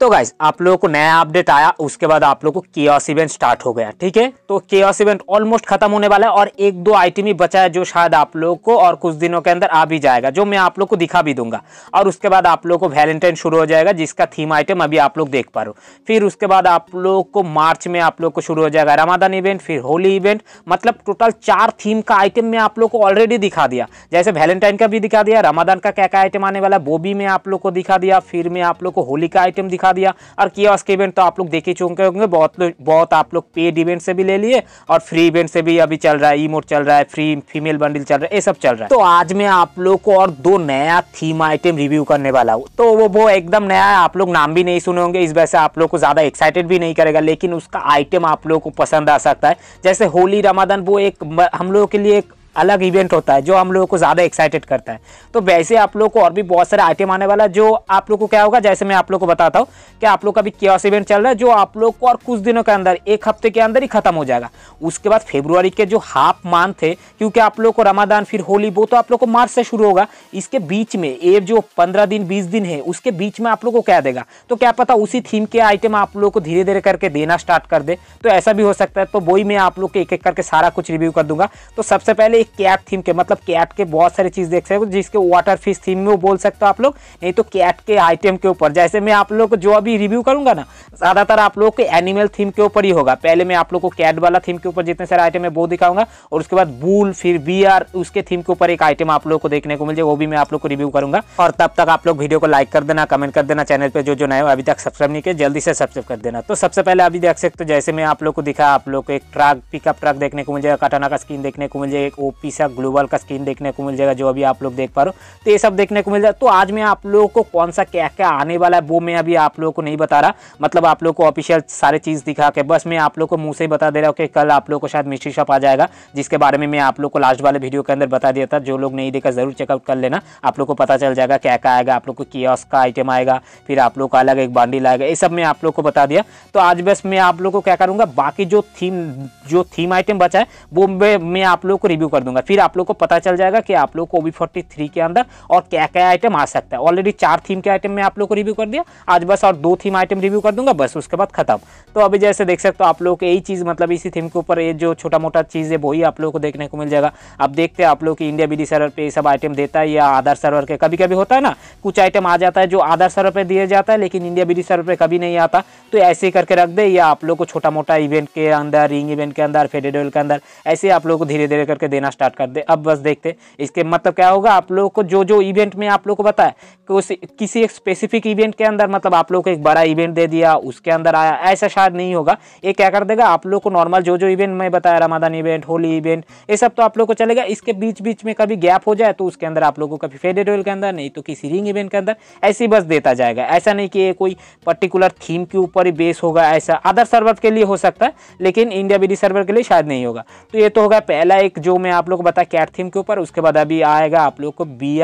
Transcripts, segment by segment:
तो गाइज आप लोगों को नया अपडेट आया उसके बाद आप लोगों को केओस इवेंट स्टार्ट हो गया ठीक है तो केओस इवेंट ऑलमोस्ट खत्म होने वाला है और एक दो आइटम ही बचा है जो शायद आप लोगों को और कुछ दिनों के अंदर आ भी जाएगा जो मैं आप लोग को दिखा भी दूंगा और उसके बाद आप लोग को वैलेंटाइन शुरू हो जाएगा जिसका थीम आइटम अभी आप लोग देख पा रहे हो फिर उसके बाद आप लोग को मार्च में आप लोग को शुरू हो जाएगा रमादान इवेंट फिर होली इवेंट मतलब टोटल चार थीम का आइटम मैं आप लोग को ऑलरेडी दिखा दिया जैसे वैलेंटाइन का भी दिखा दिया रमादान का क्या क्या आइटम आने वाला है वो भी मैं आप लोग को दिखा दिया फिर मैं आप लोग को होली का आइटम दिखा दिखा दिया और कियोस्क के इवेंट तो आप लोग देख ही चुके होंगे बहुत बहुत आप लोग पेड इवेंट से भी ले लिए और फ्री इवेंट से भी अभी चल रहा है ई चल रहा है फ्री फीमेल बंडल चल रहा है ये सब चल रहा है तो आज मैं आप लोग को और दो नया थीम आइटम रिव्यू करने वाला हूँ तो वो वो एकदम नया है आप लोग नाम भी नहीं सुने होंगे इस वजह से आप लोग को ज़्यादा एक्साइटेड भी नहीं करेगा लेकिन उसका आइटम आप लोग को पसंद आ सकता है जैसे होली रमादान वो एक हम लोगों के लिए एक अलग इवेंट होता है जो हम लोगों को ज़्यादा एक्साइटेड करता है तो वैसे आप लोग को और भी बहुत सारे आइटम आने वाला जो आप लोग को क्या होगा जैसे मैं आप लोग को बताता हूँ कि आप लोग का भी क्या इवेंट चल रहा है जो आप लोग को और कुछ दिनों के अंदर एक हफ्ते के अंदर ही खत्म हो जाएगा उसके बाद फेब्रुआरी के जो हाफ मंथ है क्योंकि आप लोग को रमादान फिर होली वो तो आप लोग को मार्च से शुरू होगा इसके बीच में ये जो पंद्रह दिन बीस दिन है उसके बीच में आप लोग को क्या देगा तो क्या पता उसी थीम के आइटम आप लोग को धीरे धीरे करके देना स्टार्ट कर दे तो ऐसा भी हो सकता है तो वही मैं आप लोग के एक एक करके सारा कुछ रिव्यू कर दूंगा तो सबसे पहले कैट थीम के मतलब कैट के बहुत सारी चीज़ देख सकते हो जिसके वाटर फिश थीम में वो बोल सकते हो आप लोग नहीं तो कैट के आइटम के ऊपर जैसे मैं आप लोग को जो अभी रिव्यू करूंगा ना ज़्यादातर आप लोग के एनिमल थीम के ऊपर ही होगा पहले मैं आप लोग को कैट वाला थीम के ऊपर जितने सारे आइटम है वो दिखाऊंगा और उसके बाद बुल फिर बी उसके थीम के ऊपर एक आइटम आप लोग को देखने को मिल जाए वो भी मैं आप लोग को रिव्यू करूंगा और तब तक आप लोग वीडियो को लाइक कर देना कमेंट कर देना चैनल पर जो जो नए अभी तक सब्सक्राइब नहीं किया जल्दी से सब्सक्राइब कर देना तो सबसे पहले अभी देख सकते हो जैसे मैं आप लोग को दिखा आप लोग को एक ट्रक पिकअप ट्रक देखने को मिल जाएगा कटाना का स्क्रीन देखने को मिल जाएगा सा ग्लोबल का स्क्रीन देखने को मिल जाएगा जो अभी आप लोग देख पा रहे हो तो ये सब देखने को मिल जाएगा तो आज मैं आप लोगों को कौन सा क्या क्या आने वाला है वो मैं अभी आप लोगों को नहीं बता रहा मतलब आप लोग को ऑफिशियल सारे चीज़ दिखा के बस मैं आप लोग को मुँह से बता दे रहा हूँ कि कल आप लोग को शायद मिस्ट्री शॉप आ जाएगा जिसके बारे में मैं आप लोग को लास्ट वाले वीडियो के अंदर बता दिया था जो लोग नहीं देखा ज़रूर चेकअप कर लेना आप लोग को पता चल जाएगा क्या क्या आएगा आप लोग को कियोस का आइटम आएगा फिर आप लोग का अलग एक बांडी लाएगा ये सब मैं आप लोग को बता दिया तो आज बस मैं आप लोग को क्या करूँगा बाकी जो थीम जो थीम आइटम बचा है वो मैं आप लोग को रिव्यू कर दूंगा फिर आप लोग को पता चल जाएगा कि आप लोग को ओबी फोर्टी थ्री के अंदर और क्या क्या आइटम आ सकता है ऑलरेडी चार थीम के आइटम में आप लोग को रिव्यू कर दिया आज बस और दो थीम आइटम रिव्यू कर दूंगा बस उसके बाद खत्म तो अभी जैसे देख सकते हो आप लोग यही चीज़ मतलब इसी थीम के ऊपर ये जो छोटा मोटा चीज़ है वही आप लोग को देखने को मिल जाएगा आप देखते हैं आप लोग की इंडिया बीडी सर्वर पर ये सब आइटम देता है या आधार सर्वर के कभी कभी होता है ना कुछ आइटम आ जाता है जो आधार सर्वर पर दिया जाता है लेकिन इंडिया बीडी सर्वर पर कभी नहीं आता तो ऐसे ही करके रख दे या आप लोग को छोटा मोटा इवेंट के अंदर रिंग इवेंट के अंदर फेडेडल के अंदर ऐसे आप लोग को धीरे धीरे करके देना देना स्टार्ट कर दे अब बस देखते इसके मतलब क्या होगा आप लोगों को जो जो इवेंट में आप लोगों को बताया कि उस किसी एक स्पेसिफिक इवेंट के अंदर मतलब आप लोग को एक बड़ा इवेंट दे दिया उसके अंदर आया ऐसा शायद नहीं होगा ये क्या कर देगा आप लोग को नॉर्मल जो जो इवेंट में बताया रमादान इवेंट होली इवेंट ये सब तो आप लोग को चलेगा इसके बीच बीच में कभी गैप हो जाए तो उसके अंदर आप लोग को कभी फेडेड के अंदर नहीं तो किसी रिंग इवेंट के अंदर ऐसी बस देता जाएगा ऐसा नहीं कि ये कोई पर्टिकुलर थीम के ऊपर ही बेस होगा ऐसा अदर सर्वर के लिए हो सकता है लेकिन इंडिया बी सर्वर के लिए शायद नहीं होगा तो ये तो होगा पहला एक जो मैं आप लोग को बताया कैट थीम के ऊपर उसके बाद अभी आएगा आप लोग को बी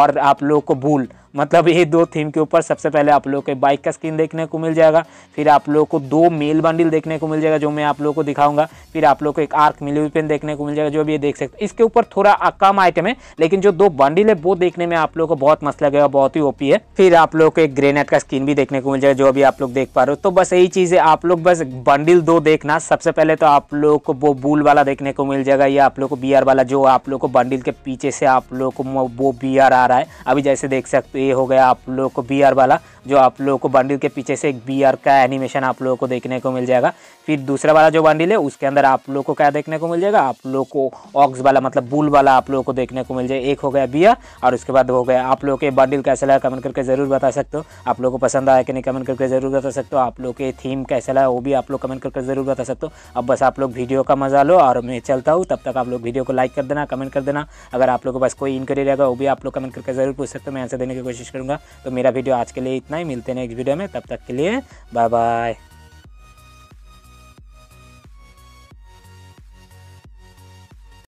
और आप लोग को बुल मतलब ये दो थीम के ऊपर सबसे पहले आप लोग के बाइक का स्क्रीन देखने को मिल जाएगा फिर आप लोग को दो मेल बंडल देखने को मिल जाएगा जो मैं आप लोग को दिखाऊंगा फिर आप लोग को एक आर्क मिली हुई पेन देखने को मिल जाएगा जो भी ये देख सकते हैं इसके ऊपर थोड़ा कम आइटम है लेकिन जो दो बंडल है वो देखने में आप लोग को बहुत मस्त लगेगा बहुत ही ओपी है फिर आप लोग को एक ग्रेनेड का स्क्रीन भी देखने को मिल जाएगा जो अभी आप लोग देख पा रहे हो तो बस यही चीज़ है आप लोग बस बंडल दो देखना सबसे पहले तो आप लोग को वो बुल वाला देखने को मिल जाएगा या आप लोग को बी वाला जो आप लोग को बंडिल के पीछे से आप लोग को वो बी आ रहा है अभी जैसे देख सकते ये हो गया आप लोग को बी वाला जो आप लोगों को बंडिल के पीछे से एक बी का एनिमेशन आप लोगों को देखने को मिल जाएगा फिर दूसरा वाला जो बंडल है उसके अंदर आप लोग को क्या देखने को मिल जाएगा आप लोग को ऑक्स वाला मतलब बुल वाला आप लोगों को देखने को मिल जाएगा एक हो गया बी और उसके बाद हो गया आप लोग के बंडल कैसा लगा कमेंट करके ज़रूर बता सकते हो आप लोग को पसंद आया कि नहीं कमेंट करके ज़रूर बता सकते हो आप लोग के थीम कैसा लगा वो भी आप लोग कमेंट करके ज़रूर बता सकते हो अब बस आप लोग वीडियो का मजा लो और मैं चलता हूँ तब तक आप लोग वीडियो को लाइक कर देना कमेंट कर देना अगर आप लोग के पास कोई इंक्वायरी रहेगा वो भी आप लोग कमेंट करके ज़रूर पूछ सकते हो मैं आंसर देने की कोशिश करूँगा तो मेरा वीडियो आज के लिए इतना ही मिलते हैं नेक्स्ट वीडियो में तब तक के लिए बाय बाय